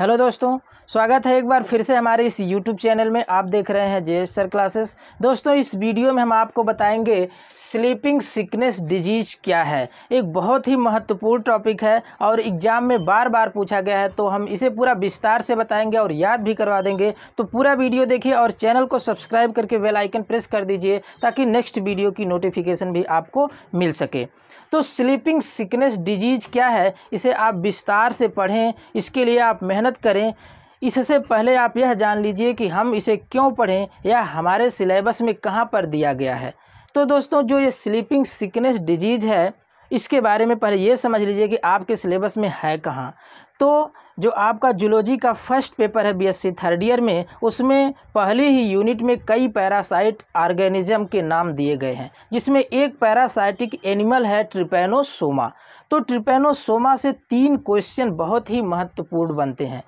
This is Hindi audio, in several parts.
हेलो दोस्तों स्वागत है एक बार फिर से हमारे इस यूट्यूब चैनल में आप देख रहे हैं जे सर क्लासेस दोस्तों इस वीडियो में हम आपको बताएंगे स्लीपिंग सिकनेस डिजीज क्या है एक बहुत ही महत्वपूर्ण टॉपिक है और एग्ज़ाम में बार बार पूछा गया है तो हम इसे पूरा विस्तार से बताएंगे और याद भी करवा देंगे तो पूरा वीडियो देखिए और चैनल को सब्सक्राइब करके वेलाइकन प्रेस कर दीजिए ताकि नेक्स्ट वीडियो की नोटिफिकेशन भी आपको मिल सके तो स्लीपिंग सिकनेस डिजीज क्या है इसे आप विस्तार से पढ़ें इसके लिए आप मेहनत मेहनत करें इससे पहले आप यह जान लीजिए कि हम इसे क्यों पढ़ें या हमारे सिलेबस में कहाँ पर दिया गया है तो दोस्तों जो ये स्लीपिंग सिकनेस डिजीज़ है इसके बारे में पहले ये समझ लीजिए कि आपके सिलेबस में है कहाँ तो जो आपका जूलॉजी का फर्स्ट पेपर है बीएससी थर्ड ईयर में उसमें पहले ही यूनिट में कई पैरासाइट ऑर्गेनिज्म के नाम दिए गए हैं जिसमें एक पैरासाइटिक एनिमल है ट्रिपेनोसोमा तो ट्रिपेनोसोमा से तीन क्वेश्चन बहुत ही महत्वपूर्ण बनते हैं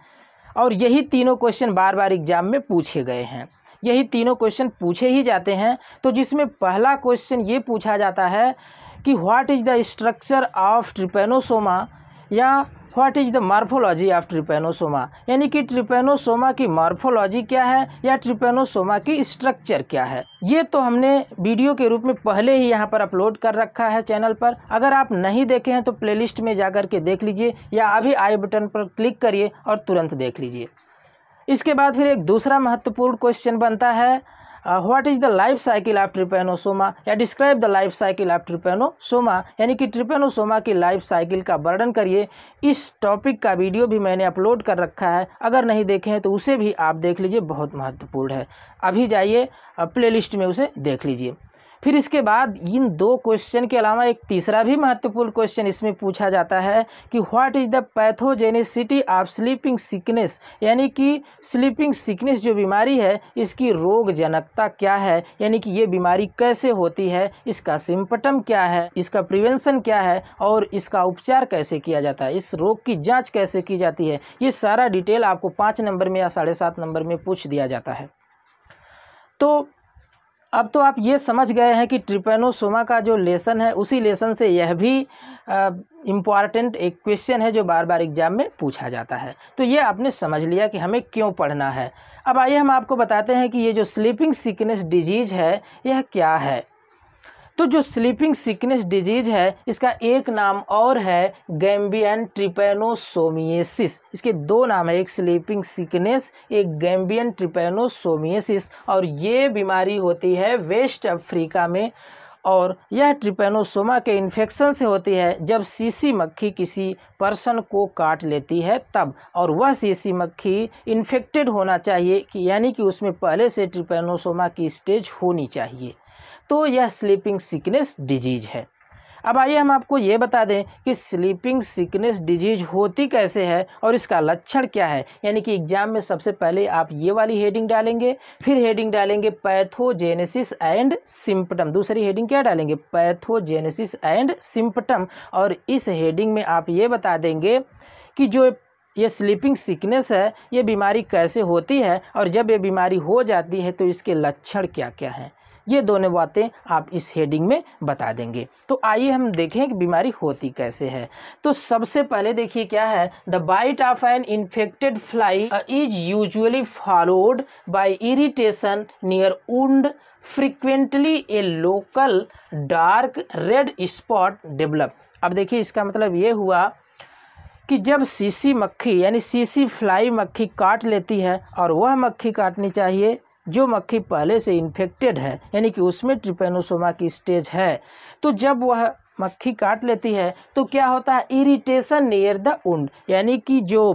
और यही तीनों क्वेश्चन बार बार एग्जाम में पूछे गए हैं यही तीनों क्वेश्चन पूछे ही जाते हैं तो जिसमें पहला क्वेश्चन ये पूछा जाता है कि what is the structure of trypanosoma या what is the morphology of trypanosoma यानी कि ट्रिपेनोसोमा की मार्फोलॉजी क्या है या ट्रिपेनोसोमा की स्ट्रक्चर क्या है ये तो हमने वीडियो के रूप में पहले ही यहाँ पर अपलोड कर रखा है चैनल पर अगर आप नहीं देखे हैं तो लिस्ट में जाकर के देख लीजिए या अभी आई बटन पर क्लिक करिए और तुरंत देख लीजिए इसके बाद फिर एक दूसरा महत्वपूर्ण क्वेश्चन बनता है what is the life cycle of trypanosoma या describe the life cycle of trypanosoma यानी कि ट्रिपेनोसोमा की लाइफ साइकिल का वर्णन करिए इस टॉपिक का वीडियो भी मैंने अपलोड कर रखा है अगर नहीं देखे हैं तो उसे भी आप देख लीजिए बहुत महत्वपूर्ण है अभी जाइए प्लेलिस्ट uh, में उसे देख लीजिए फिर इसके बाद इन दो क्वेश्चन के अलावा एक तीसरा भी महत्वपूर्ण क्वेश्चन इसमें पूछा जाता है कि what is the pathogenicity of sleeping sickness यानी कि स्लीपिंग सिकनेस जो बीमारी है इसकी रोगजनकता क्या है यानी कि ये बीमारी कैसे होती है इसका सिम्पटम क्या है इसका प्रिवेंशन क्या है और इसका उपचार कैसे किया जाता है इस रोग की जाँच कैसे की जाती है ये सारा डिटेल आपको पाँच नंबर में या साढ़े सात नंबर में पूछ दिया जाता है तो अब तो आप ये समझ गए हैं कि ट्रिपेनोसोमा का जो लेसन है उसी लेसन से यह भी इम्पॉर्टेंट एक क्वेश्चन है जो बार बार एग्जाम में पूछा जाता है तो ये आपने समझ लिया कि हमें क्यों पढ़ना है अब आइए हम आपको बताते हैं कि ये जो स्लीपिंग सिकनेस डिजीज़ है यह क्या है तो जो स्लीपिंग सिकनेस डिजीज है इसका एक नाम और है गैम्बियन ट्रिपेनोसोमिएसिस इसके दो नाम है एक स्लीपिंग सिकनेस एक गैम्बियन ट्रिपेनोसोमिएसिस और ये बीमारी होती है वेस्ट अफ्रीका में और यह ट्रिपेनोसोमा के इन्फेक्शन से होती है जब सीसी मक्खी किसी पर्सन को काट लेती है तब और वह सीसी मक्खी इन्फेक्टेड होना चाहिए कि यानी कि उसमें पहले से ट्रिपेनोसोमा की स्टेज होनी चाहिए तो यह स्लीपिंग सिकनेस डिजीज़ है अब आइए हम आपको ये बता दें कि स्लीपिंग सिकनेस डिजीज होती कैसे है और इसका लक्षण क्या है यानी कि एग्जाम में सबसे पहले आप ये वाली हेडिंग डालेंगे फिर हेडिंग डालेंगे पैथोजेनेसिस एंड सिम्पटम दूसरी हेडिंग क्या डालेंगे पैथोजेनेसिस एंड सिम्पटम और इस हेडिंग में आप ये बता देंगे कि जो ये स्लीपिंग सिकनेस है ये बीमारी कैसे होती है और जब ये बीमारी हो जाती है तो इसके लक्षण क्या क्या हैं ये दोनों बातें आप इस हेडिंग में बता देंगे तो आइए हम देखें कि बीमारी होती कैसे है तो सबसे पहले देखिए क्या है the bite of an infected fly is usually followed by irritation near and frequently a local dark red spot develop अब देखिए इसका मतलब ये हुआ कि जब सीसी मक्खी यानी सीसी फ्लाई मक्खी काट लेती है और वह मक्खी काटनी चाहिए जो मक्खी पहले से इन्फेक्टेड है यानी कि उसमें ट्रिपेनोसोमा की स्टेज है तो जब वह मक्खी काट लेती है तो क्या होता है इरिटेशन नियर द उंड यानी कि जो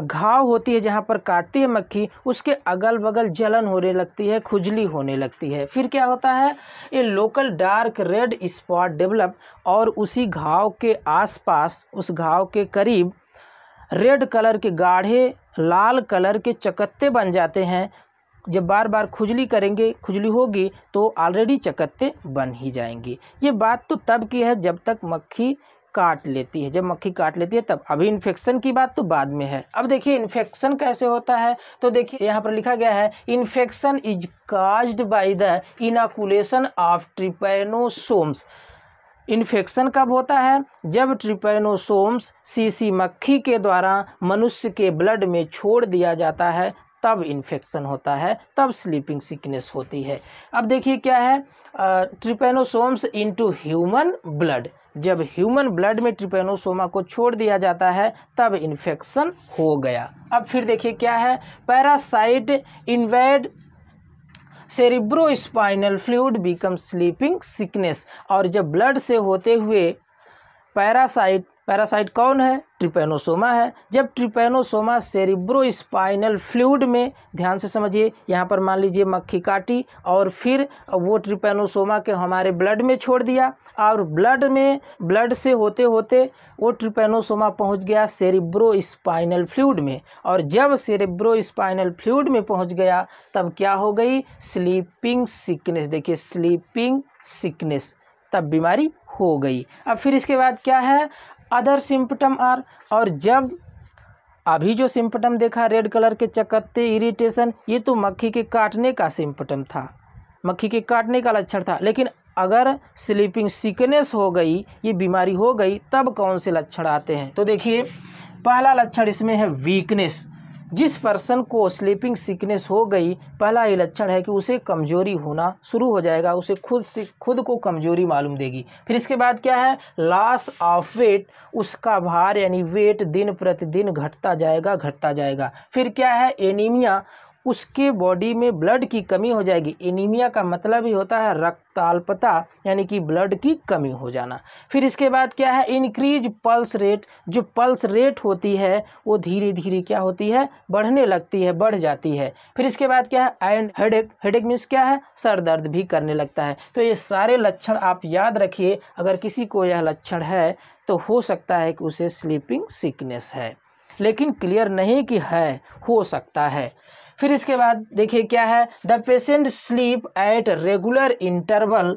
घाव होती है जहाँ पर काटती है मक्खी उसके अगल बगल जलन होने लगती है खुजली होने लगती है फिर क्या होता है ये local dark red spot develop और उसी घाव के आसपास उस घाव के करीब रेड कलर के गाढ़े लाल कलर के चकत्ते बन जाते हैं जब बार बार खुजली करेंगे खुजली होगी तो ऑलरेडी चकत्ते बन ही जाएंगे ये बात तो तब की है जब तक मक्खी काट लेती है जब मक्खी काट लेती है तब अभी इन्फेक्शन की बात तो बाद में है अब देखिए इन्फेक्शन कैसे होता है तो देखिए यहाँ पर लिखा गया है infection is caused by the inoculation of trypanosomes infection कब होता है जब ट्रिपेनोसोम्स सीसी मक्खी के द्वारा मनुष्य के ब्लड में छोड़ दिया जाता है तब इन्फेक्शन होता है तब स्लीपिंग सिकनेस होती है अब देखिए क्या है ट्रिपेनोसोम्स इनटू ह्यूमन ब्लड जब ह्यूमन ब्लड में ट्रिपेनोसोमा को छोड़ दिया जाता है तब इन्फेक्शन हो गया अब फिर देखिए क्या है parasite invade cerebro spinal fluid become sleeping sickness और जब ब्लड से होते हुए पैरासाइट पैरासाइट कौन है ट्रिपेनोसोमा है जब ट्रिपेनोसोमा सेरिब्रो स्पाइनल फ्लूड में ध्यान से समझिए यहाँ पर मान लीजिए मक्खी काटी और फिर वो ट्रिपेनोसोमा के हमारे ब्लड में छोड़ दिया और ब्लड में ब्लड से होते होते वो ट्रिपेनोसोमा पहुँच गया सेरिब्रो स्पाइनल फ्लूड में और जब सेरिब्रो स्पाइनल फ्लूड में पहुँच गया तब क्या हो गई स्लीपिंग सिकनेस देखिए स्लीपिंग सिकनेस तब बीमारी हो गई अब फिर इसके बाद क्या है अदर सिम्पटम आर और जब अभी जो सिम्पटम देखा रेड कलर के चकत्ते इरिटेशन ये तो मक्खी के काटने का सिम्पटम था मक्खी के काटने का लक्षण था लेकिन अगर स्लीपिंग सिकनेस हो गई ये बीमारी हो गई तब कौन से लक्षण आते हैं तो देखिए पहला लक्षण इसमें है वीकनेस जिस पर्सन को स्लीपिंग सिकनेस हो गई पहला ही लक्षण है कि उसे कमजोरी होना शुरू हो जाएगा उसे खुद खुद को कमजोरी मालूम देगी फिर इसके बाद क्या है लॉस ऑफ वेट उसका भार यानी वेट दिन प्रतिदिन घटता जाएगा घटता जाएगा फिर क्या है एनीमिया उसके बॉडी में ब्लड की कमी हो जाएगी एनीमिया का मतलब ही होता है रक्ताल्पता यानी कि ब्लड की कमी हो जाना फिर इसके बाद क्या है इंक्रीज पल्स रेट जो पल्स रेट होती है वो धीरे धीरे क्या होती है बढ़ने लगती है बढ़ जाती है फिर इसके बाद क्या है आयन हेडेक हेडेक मीन्स क्या है सर दर्द भी करने लगता है तो ये सारे लक्षण आप याद रखिए अगर किसी को यह लक्षण है तो हो सकता है कि उसे स्लीपिंग सिकनेस है लेकिन क्लियर नहीं कि है हो सकता है फिर इसके बाद देखिए क्या है the patient sleep at regular interval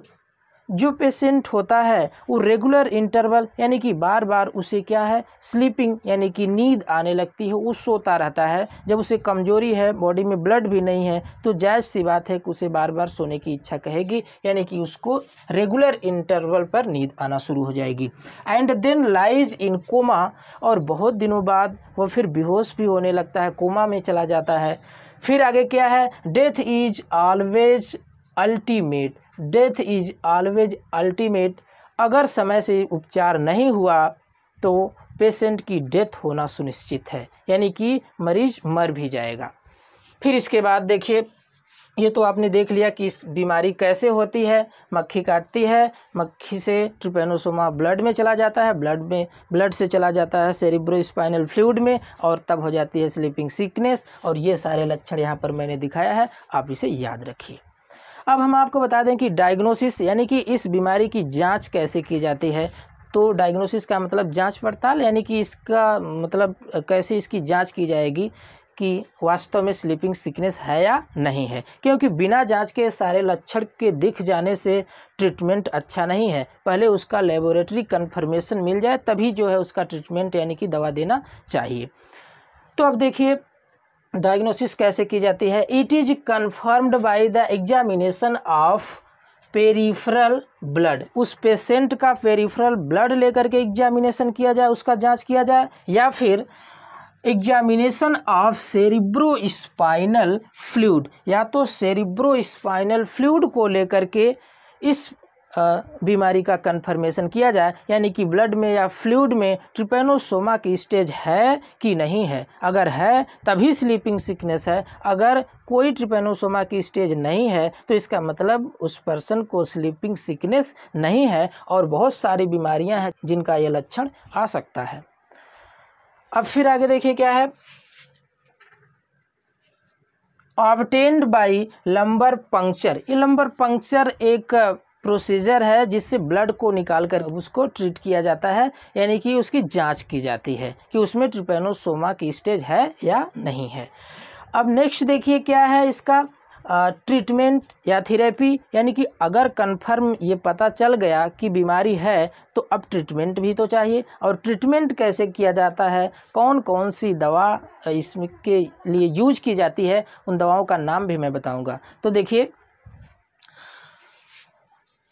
जो पेशेंट होता है वो रेगुलर इंटरवल यानी कि बार बार उसे क्या है स्लीपिंग यानी कि नींद आने लगती है वो सोता रहता है जब उसे कमजोरी है बॉडी में ब्लड भी नहीं है तो जायज़ सी बात है कि उसे बार बार सोने की इच्छा कहेगी यानी कि उसको रेगुलर इंटरवल पर नींद आना शुरू हो जाएगी and then lies in coma और बहुत दिनों बाद वह फिर बेहोश भी होने लगता है कोमा में चला जाता है फिर आगे क्या है death is always ultimate death is always ultimate अगर समय से उपचार नहीं हुआ तो पेशेंट की डेथ होना सुनिश्चित है यानी कि मरीज मर भी जाएगा फिर इसके बाद देखिए ये तो आपने देख लिया कि इस बीमारी कैसे होती है मक्खी काटती है मक्खी से ट्रिपेनोसोमा ब्लड में चला जाता है ब्लड में ब्लड से चला जाता है सेरिब्रो स्पाइनल फ्लूड में और तब हो जाती है स्लीपिंग सिकनेस और ये सारे लक्षण यहाँ पर मैंने दिखाया है आप इसे याद रखिए अब हम आपको बता दें कि डायग्नोसिस यानी कि इस बीमारी की जाँच कैसे की जाती है तो डायग्नोसिस का मतलब जांच पड़ताल यानी कि इसका मतलब कैसे इसकी जांच की जाएगी कि वास्तव में स्लीपिंग सिकनेस है या नहीं है क्योंकि बिना जांच के सारे लक्षण के दिख जाने से ट्रीटमेंट अच्छा नहीं है पहले उसका लेबोरेटरी कन्फर्मेशन मिल जाए तभी जो है उसका ट्रीटमेंट यानी कि दवा देना चाहिए तो अब देखिए डायग्नोसिस कैसे की जाती है it is confirmed by the examination of peripheral blood उस पेशेंट का पेरीफ्रल ब्लड लेकर के एग्जामिनेशन किया जाए उसका जांच किया जाए या फिर examination of cerebro spinal fluid या तो सेरिब्रो स्पाइनल फ्लूड को लेकर के इस बीमारी का कन्फर्मेशन किया जाए यानी कि ब्लड में या फ्लूड में ट्रिपेनोसोमा की स्टेज है कि नहीं है अगर है तभी स्लीपिंग सिकनेस है अगर कोई ट्रिपेनोसोमा की स्टेज नहीं है तो इसका मतलब उस पर्सन को स्लीपिंग सिकनेस नहीं है और बहुत सारी बीमारियां हैं जिनका यह लक्षण आ सकता है अब फिर आगे देखिए क्या है ऑबटेंड बाई लंबर पंक्चर ये लंबर पंक्चर एक प्रोसीजर है जिससे ब्लड को निकाल कर उसको ट्रीट किया जाता है यानी कि उसकी जांच की जाती है कि उसमें ट्रिपेनोसोमा की स्टेज है या नहीं है अब नेक्स्ट देखिए क्या है इसका ट्रीटमेंट या थेरेपी यानी कि अगर कन्फर्म ये पता चल गया कि बीमारी है तो अब ट्रीटमेंट भी तो चाहिए और ट्रीटमेंट कैसे किया जाता है कौन कौन सी दवा इसमें के लिए यूज की जाती है उन दवाओं का नाम भी मैं बताऊंगा तो देखिए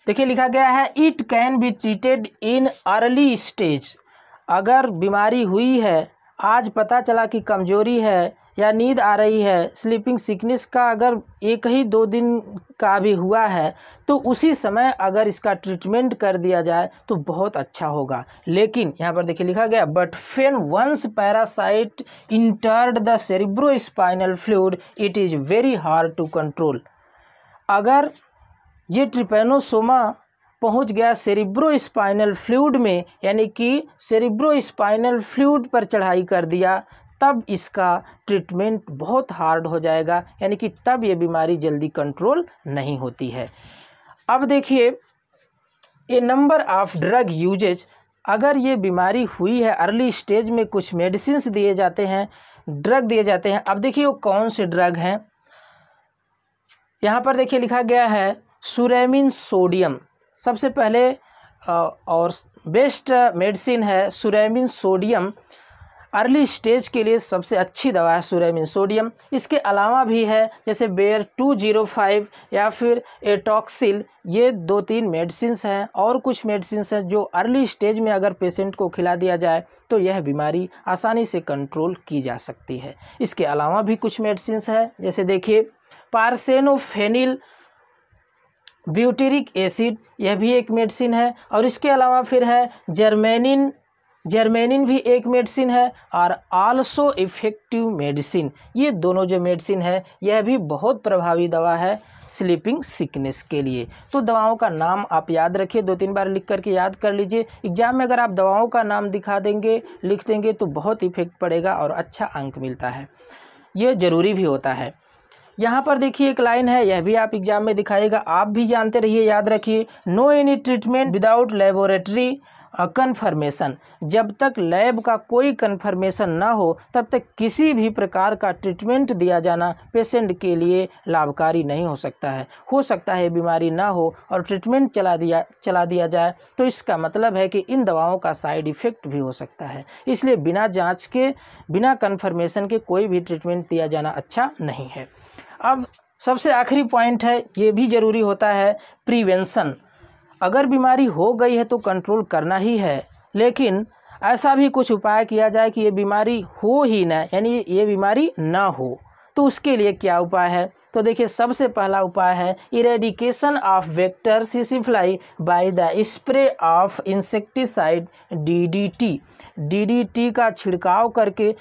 देखिए लिखा गया है it can be treated in early stage अगर बीमारी हुई है आज पता चला कि कमजोरी है या नींद आ रही है स्लीपिंग सिकनेस का अगर एक ही दो दिन का भी हुआ है तो उसी समय अगर इसका ट्रीटमेंट कर दिया जाए तो बहुत अच्छा होगा लेकिन यहाँ पर देखिए लिखा गया but when once parasite entered the cerebro spinal fluid it is very hard to control अगर ये ट्रिपेनोसोमा पहुंच गया सेरिब्रो स्पाइनल फ्लूड में यानी कि सेरिब्रो स्पाइनल फ्लूड पर चढ़ाई कर दिया तब इसका ट्रीटमेंट बहुत हार्ड हो जाएगा यानी कि तब ये बीमारी जल्दी कंट्रोल नहीं होती है अब देखिए ये नंबर ऑफ़ ड्रग यूजेज अगर ये बीमारी हुई है अर्ली स्टेज में कुछ मेडिसिन दिए जाते हैं ड्रग दिए जाते हैं अब देखिए वो कौन से ड्रग हैं यहाँ पर देखिए लिखा गया है सुरेमिन सोडियम सबसे पहले और बेस्ट मेडिसिन है सुरेमिन सोडियम अर्ली स्टेज के लिए सबसे अच्छी दवा है सोडियम सोडियम इसके अलावा भी है जैसे बेयर टू जीरो फाइव या फिर एटॉक्सिल ये दो तीन मेडिसिन हैं और कुछ मेडिसिन हैं जो अर्ली स्टेज में अगर पेशेंट को खिला दिया जाए तो यह बीमारी आसानी से कंट्रोल की जा सकती है इसके अलावा भी कुछ मेडिसिन हैं जैसे देखिए पारसेनोफेनिल ब्यूटेरिक एसिड यह भी एक मेडिसिन है और इसके अलावा फिर है जर्मेनिन जर्मेनिन भी एक मेडिसिन है और आल्सो इफ़ेक्टिव मेडिसिन ये दोनों जो मेडिसिन है यह भी बहुत प्रभावी दवा है स्लीपिंग सिकनेस के लिए तो दवाओं का नाम आप याद रखिए दो तीन बार लिख करके याद कर लीजिए एग्जाम में अगर आप दवाओं का नाम दिखा देंगे लिख देंगे तो बहुत इफेक्ट पड़ेगा और अच्छा अंक मिलता है ये ज़रूरी भी होता है यहाँ पर देखिए एक लाइन है यह भी आप एग्जाम में दिखाएगा आप भी जानते रहिए याद रखिए no any treatment without laboratory confirmation जब तक लैब का कोई कन्फर्मेशन ना हो तब तक किसी भी प्रकार का ट्रीटमेंट दिया जाना पेशेंट के लिए लाभकारी नहीं हो सकता है हो सकता है बीमारी ना हो और ट्रीटमेंट चला दिया चला दिया जाए तो इसका मतलब है कि इन दवाओं का साइड इफ़ेक्ट भी हो सकता है इसलिए बिना जाँच के बिना कन्फर्मेशन के कोई भी ट्रीटमेंट दिया जाना अच्छा नहीं है अब सबसे आखिरी पॉइंट है ये भी ज़रूरी होता है प्रिवेंशन अगर बीमारी हो गई है तो कंट्रोल करना ही है लेकिन ऐसा भी कुछ उपाय किया जाए कि ये बीमारी हो ही ना यानी ये बीमारी ना हो तो उसके लिए क्या उपाय है तो देखिए सबसे पहला उपाय है eradication of vector fly by the spray of insecticide DDT DDT का छिड़काव करके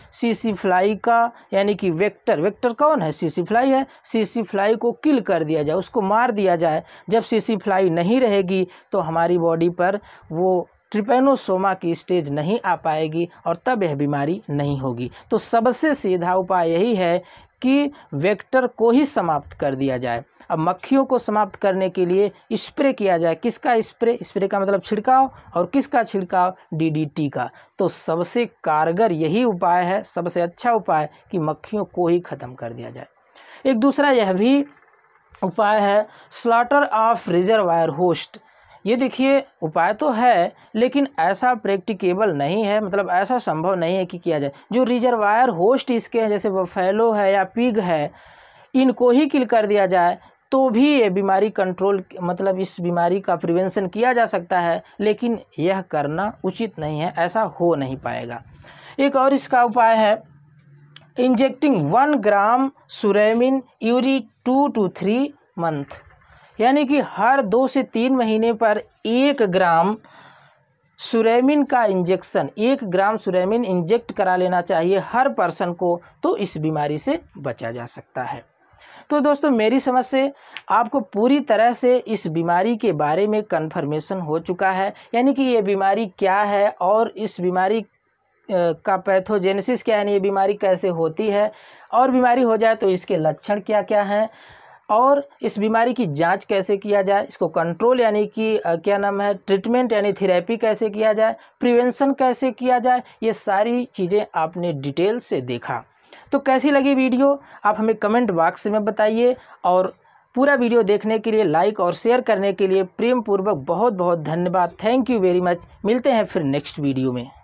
फ्लाई का यानी कि वेक्टर वेक्टर कौन है फ्लाई है फ्लाई को किल कर दिया जाए उसको मार दिया जाए जब फ्लाई नहीं रहेगी तो हमारी बॉडी पर वो ट्रिपेनोसोमा की स्टेज नहीं आ पाएगी और तब यह बीमारी नहीं होगी तो सबसे सीधा उपाय यही है कि वेक्टर को ही समाप्त कर दिया जाए अब मक्खियों को समाप्त करने के लिए स्प्रे किया जाए किसका स्प्रे स्प्रे का मतलब छिड़काव और किसका छिड़काव डीडीटी का तो सबसे कारगर यही उपाय है सबसे अच्छा उपाय कि मक्खियों को ही ख़त्म कर दिया जाए एक दूसरा यह भी उपाय है स्लाटर ऑफ रिजर्वायर होस्ट ये देखिए उपाय तो है लेकिन ऐसा प्रैक्टिकेबल नहीं है मतलब ऐसा संभव नहीं है कि किया जाए जो रिजर्वायर होस्ट इसके हैं जैसे वफेलो है या पिग है इनको ही किल कर दिया जाए तो भी ये बीमारी कंट्रोल मतलब इस बीमारी का प्रिवेंशन किया जा सकता है लेकिन यह करना उचित नहीं है ऐसा हो नहीं पाएगा एक और इसका उपाय है injecting one gram suramin every two to three month यानी कि हर दो से तीन महीने पर एक ग्राम सुरैमिन का इंजेक्शन एक ग्राम सुरैमिन इंजेक्ट करा लेना चाहिए हर पर्सन को तो इस बीमारी से बचा जा सकता है तो दोस्तों मेरी समझ से आपको पूरी तरह से इस बीमारी के बारे में कन्फर्मेशन हो चुका है यानी कि ये बीमारी क्या है और इस बीमारी का पैथोजेनेसिस क्या है ये बीमारी कैसे होती है और बीमारी हो जाए तो इसके लक्षण क्या क्या हैं और इस बीमारी की जांच कैसे किया जाए इसको कंट्रोल यानी कि क्या नाम है ट्रीटमेंट यानी थेरेपी कैसे किया जाए प्रिवेंशन कैसे किया जाए ये सारी चीज़ें आपने डिटेल से देखा तो कैसी लगी वीडियो आप हमें कमेंट बॉक्स में बताइए और पूरा वीडियो देखने के लिए लाइक और शेयर करने के लिए प्रेम पूर्वक बहुत बहुत धन्यवाद थैंक यू वेरी मच मिलते हैं फिर नेक्स्ट वीडियो में